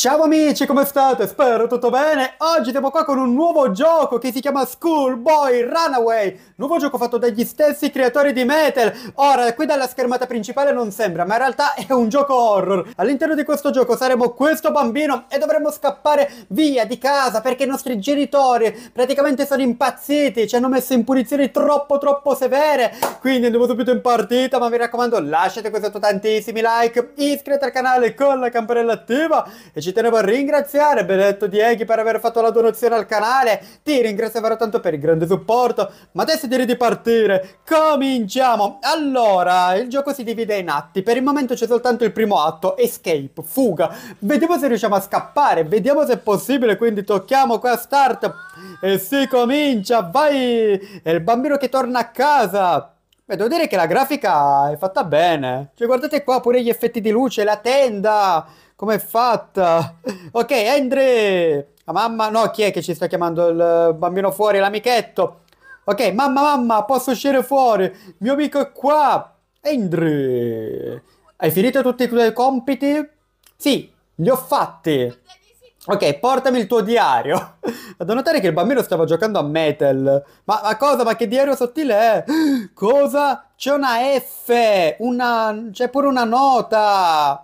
Ciao amici, come state? Spero tutto bene. Oggi siamo qua con un nuovo gioco che si chiama Schoolboy Runaway, nuovo gioco fatto dagli stessi creatori di Metal. Ora, qui dalla schermata principale non sembra, ma in realtà è un gioco horror. All'interno di questo gioco saremo questo bambino e dovremo scappare via di casa perché i nostri genitori praticamente sono impazziti, ci hanno messo in punizioni troppo troppo severe. Quindi andiamo subito in partita, ma mi raccomando lasciate questo tantissimi like, iscrivetevi al canale con la campanella attiva e ci ci tenevo a ringraziare Benedetto Dieghi per aver fatto la donazione al canale, ti ringrazio davvero tanto per il grande supporto, ma adesso direi di partire, cominciamo! Allora, il gioco si divide in atti, per il momento c'è soltanto il primo atto, escape, fuga, vediamo se riusciamo a scappare, vediamo se è possibile, quindi tocchiamo qua start e si comincia, vai! È il bambino che torna a casa! Beh, devo dire che la grafica è fatta bene. Cioè, guardate qua pure gli effetti di luce, la tenda. Com'è fatta? Ok, Andre! La mamma, no, chi è che ci sta chiamando? Il bambino fuori, l'amichetto. Ok, mamma, mamma, posso uscire fuori? Il mio amico è qua! Andre! Hai finito tutti i tuoi compiti? Sì, li ho fatti. Ok, portami il tuo diario. Ad notare che il bambino stava giocando a metal. Ma, ma cosa? Ma che diario sottile è? Cosa? C'è una F! Una... C'è pure una nota!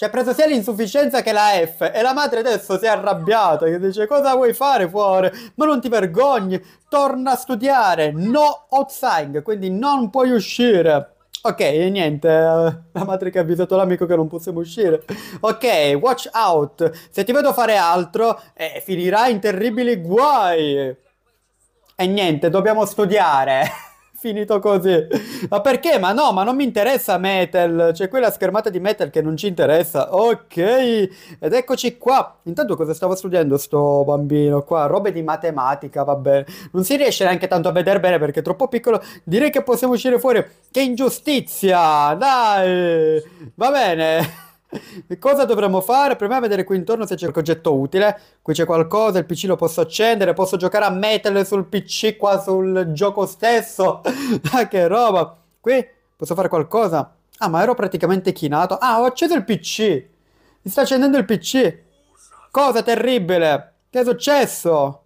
Cioè, ha preso sia l'insufficienza che la F. E la madre adesso si è arrabbiata. Che dice: Cosa vuoi fare fuori? Ma non ti vergogni. Torna a studiare. No outside. Quindi non puoi uscire. Ok, niente, eh, la madre che ha avvisato l'amico che non possiamo uscire. Ok, watch out. Se ti vedo fare altro, eh, finirai in terribili guai. E niente, dobbiamo studiare. finito così. Ma perché? Ma no, ma non mi interessa Metal. C'è quella schermata di Metal che non ci interessa. Ok, ed eccoci qua. Intanto cosa stava studiando sto bambino qua? Robe di matematica, va bene. Non si riesce neanche tanto a vedere bene perché è troppo piccolo. Direi che possiamo uscire fuori. Che ingiustizia! Dai! Va bene. E cosa dovremmo fare? Proviamo a vedere qui intorno se c'è qualche oggetto utile. Qui c'è qualcosa, il PC lo posso accendere, posso giocare a Metal sul PC qua sul gioco stesso. ah, che roba! Qui posso fare qualcosa. Ah, ma ero praticamente chinato. Ah, ho acceso il PC. Mi sta accendendo il PC. Cosa terribile! Che è successo?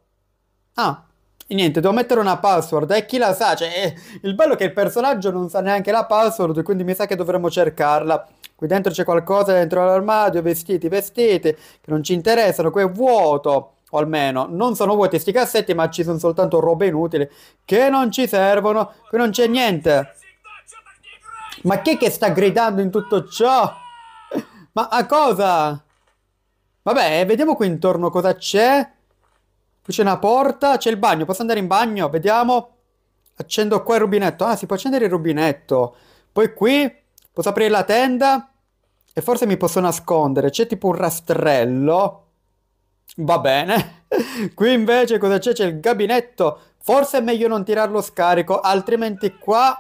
Ah, niente, devo mettere una password. E eh, chi la sa? Cioè, eh, il bello è che il personaggio non sa neanche la password, quindi mi sa che dovremmo cercarla qui dentro c'è qualcosa dentro l'armadio, vestiti, vestiti, che non ci interessano, qui è vuoto, o almeno non sono vuoti sti cassetti, ma ci sono soltanto robe inutili, che non ci servono, qui non c'è niente. Ma chi è che sta gridando in tutto ciò? Ma a cosa? Vabbè, vediamo qui intorno cosa c'è. Qui c'è una porta, c'è il bagno, posso andare in bagno? Vediamo. Accendo qua il rubinetto. Ah, si può accendere il rubinetto. Poi qui Posso aprire la tenda? E forse mi posso nascondere. C'è tipo un rastrello. Va bene. Qui invece cosa c'è? C'è il gabinetto. Forse è meglio non tirare lo scarico, altrimenti qua...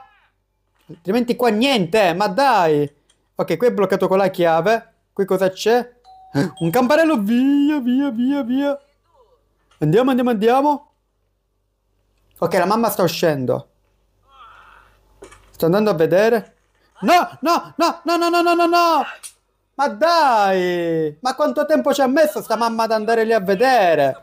Altrimenti qua niente, eh, ma dai! Ok, qui è bloccato con la chiave. Qui cosa c'è? Un campanello, via, via, via, via. Andiamo, andiamo, andiamo. Ok, la mamma sta uscendo. Sto andando a vedere. No, no, no, no, no, no, no, no, no! Ma dai! Ma quanto tempo ci ha messo sta mamma ad andare lì a vedere?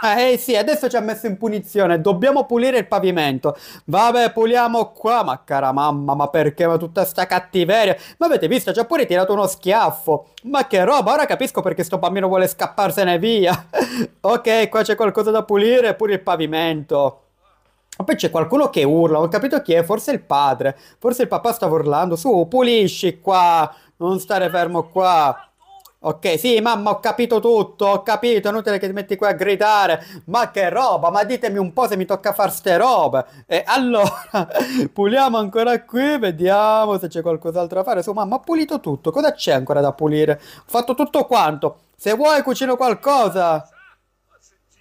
Eh, eh sì, adesso ci ha messo in punizione. Dobbiamo pulire il pavimento. Vabbè, puliamo qua. Ma cara mamma, ma perché? Ma tutta sta cattiveria. Ma avete visto? Ci ha pure tirato uno schiaffo. Ma che roba, ora capisco perché sto bambino vuole scapparsene via. ok, qua c'è qualcosa da pulire, pure il pavimento. Ma poi c'è qualcuno che urla, ho capito chi è, forse il padre, forse il papà stava urlando, su, pulisci qua, non stare fermo qua. Ok, sì, mamma, ho capito tutto, ho capito, è inutile che ti metti qui a gridare. Ma che roba, ma ditemi un po' se mi tocca far ste robe. E allora, puliamo ancora qui, vediamo se c'è qualcos'altro da fare. Su, mamma, ho pulito tutto, cosa c'è ancora da pulire? Ho fatto tutto quanto. Se vuoi cucino qualcosa.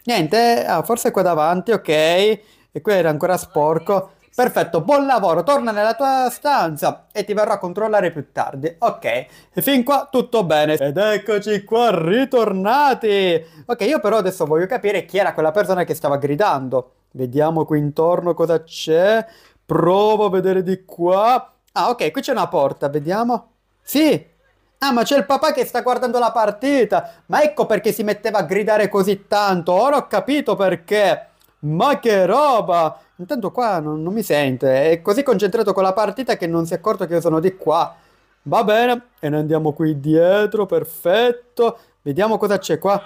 Niente, ah, forse qua davanti, ok. E qui era ancora sporco. Perfetto, buon lavoro, torna nella tua stanza e ti verrò a controllare più tardi. Ok, e fin qua tutto bene. Ed eccoci qua, ritornati. Ok, io però adesso voglio capire chi era quella persona che stava gridando. Vediamo qui intorno cosa c'è. Provo a vedere di qua. Ah, ok, qui c'è una porta, vediamo. Sì. Ah, ma c'è il papà che sta guardando la partita. Ma ecco perché si metteva a gridare così tanto. Ora ho capito perché. Ma che roba! Intanto qua non, non, mi sente, è così concentrato con la partita che non si è accorto che io sono di qua. Va bene, e ne andiamo qui dietro, perfetto. Vediamo cosa c'è qua.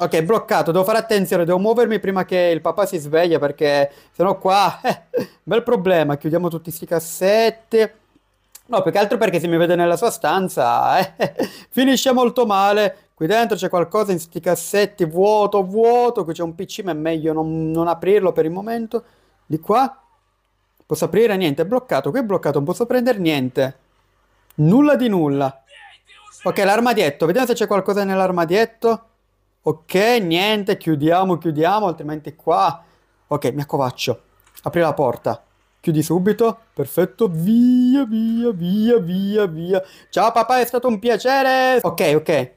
Ok, bloccato, devo fare attenzione, devo muovermi prima che il papà si sveglia perché sennò qua... Eh, bel problema, chiudiamo tutti questi cassetti. No, più che altro perché se mi vede nella sua stanza eh, finisce molto male. Qui dentro c'è qualcosa in questi cassetti, vuoto, vuoto. Qui c'è un PC, ma è meglio non, non aprirlo per il momento. Di qua posso aprire niente, è bloccato, qui è bloccato, non posso prendere niente. Nulla di nulla. Ok, l'armadietto, vediamo se c'è qualcosa nell'armadietto. Ok, niente, chiudiamo, chiudiamo, altrimenti qua... Ok, mi accovaccio. Apri la porta. Chiudi subito, perfetto, via, via, via, via, via. Ciao papà, è stato un piacere! Ok, ok,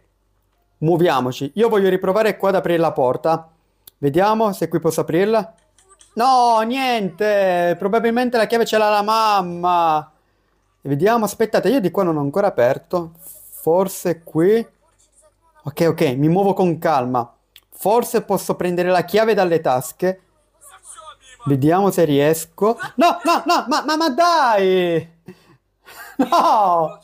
Muoviamoci. Io voglio riprovare qua ad aprire la porta. Vediamo se qui posso aprirla. No, niente. Probabilmente la chiave ce l'ha la mamma. Vediamo, aspettate, io di qua non ho ancora aperto. Forse qui. Ok, ok, mi muovo con calma. Forse posso prendere la chiave dalle tasche. Vediamo se riesco. No, no, no, ma, ma, ma dai! No!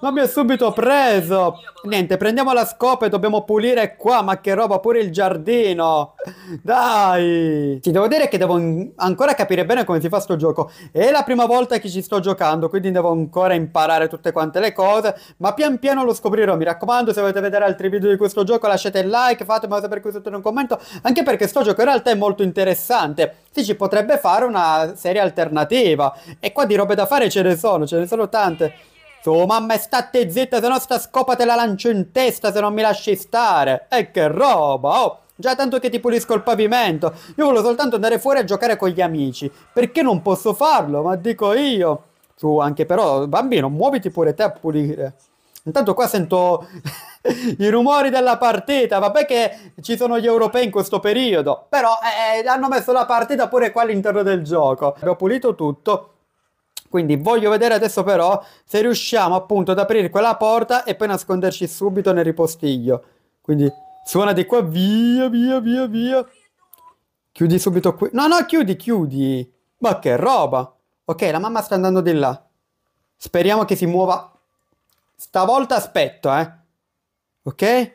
Ma mi ha subito preso! Niente, prendiamo la scopa e dobbiamo pulire qua, ma che roba, pure il giardino! Dai! Ti devo dire che devo ancora capire bene come si fa sto gioco. È la prima volta che ci sto giocando, quindi devo ancora imparare tutte quante le cose, ma pian piano lo scoprirò. Mi raccomando, se volete vedere altri video di questo gioco lasciate il like, fatemelo sapere qui sotto in un commento, anche perché sto gioco in realtà è molto interessante si ci potrebbe fare una serie alternativa. E qua di robe da fare ce ne sono, ce ne sono tante. Su, oh, mamma, state zitta, se no sta scopa te la lancio in testa se non mi lasci stare. E eh, che roba, oh! Già tanto che ti pulisco il pavimento. Io voglio soltanto andare fuori a giocare con gli amici. Perché non posso farlo? Ma dico io. Su, anche però, bambino, muoviti pure te a pulire. Intanto qua sento i rumori della partita. Vabbè che ci sono gli europei in questo periodo, però eh, eh, hanno messo la partita pure qua all'interno del gioco. Abbiamo pulito tutto. Quindi voglio vedere adesso però se riusciamo appunto ad aprire quella porta e poi nasconderci subito nel ripostiglio. Quindi suona di qua, via, via, via, via. Chiudi subito qui. No, no, chiudi, chiudi. Ma che roba. Ok, la mamma sta andando di là. Speriamo che si muova. Stavolta aspetto, eh. Ok?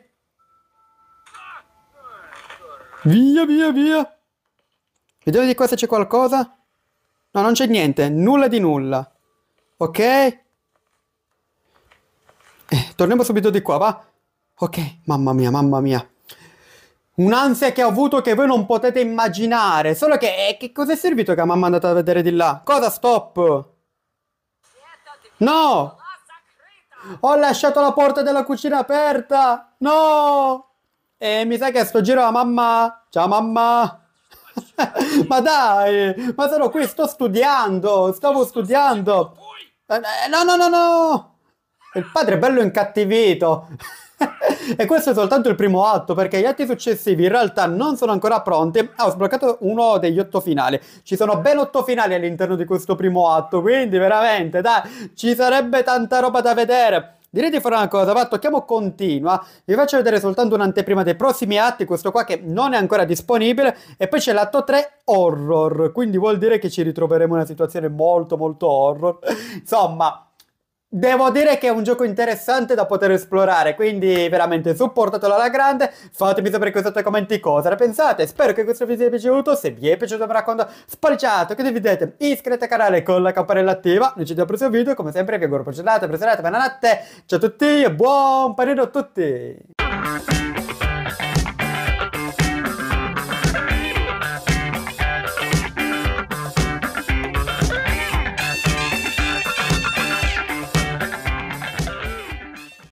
Via, via, via. Vediamo di qua se c'è qualcosa. No, non c'è niente. Nulla di nulla. Ok? Eh, torniamo subito di qua, va? Ok, mamma mia, mamma mia. Un'ansia che ho avuto che voi non potete immaginare. Solo che, eh, che cos'è servito che mamma è andata a vedere di là? Cosa, stop? Eh, no! Ho lasciato la porta della cucina aperta! No! E mi sa che sto giro la mamma! Ciao mamma! ma dai! Ma sono qui, sto studiando! Stavo studiando! Eh, no, no, no, no! Il padre è bello incattivito! e questo è soltanto il primo atto, perché gli atti successivi in realtà non sono ancora pronti. Ah, ho sbloccato uno degli otto finali. Ci sono ben otto finali all'interno di questo primo atto, quindi veramente, dai, ci sarebbe tanta roba da vedere. Direi di fare una cosa, va, tocchiamo continua, vi faccio vedere soltanto un'anteprima dei prossimi atti, questo qua che non è ancora disponibile, e poi c'è l'atto 3 horror, quindi vuol dire che ci ritroveremo in una situazione molto molto horror. Insomma, Devo dire che è un gioco interessante da poter esplorare, quindi veramente supportatelo alla grande, fatemi sapere qui sotto nei commenti cosa ne pensate, spero che questo video vi sia piaciuto, se vi è piaciuto mi raccomando spalciate, condividete, iscrivetevi al canale con la campanella attiva, noi ci vediamo al prossimo video, come sempre vi auguro buona giornata, buona serata, buonanotte, ciao a tutti e buon panino a tutti!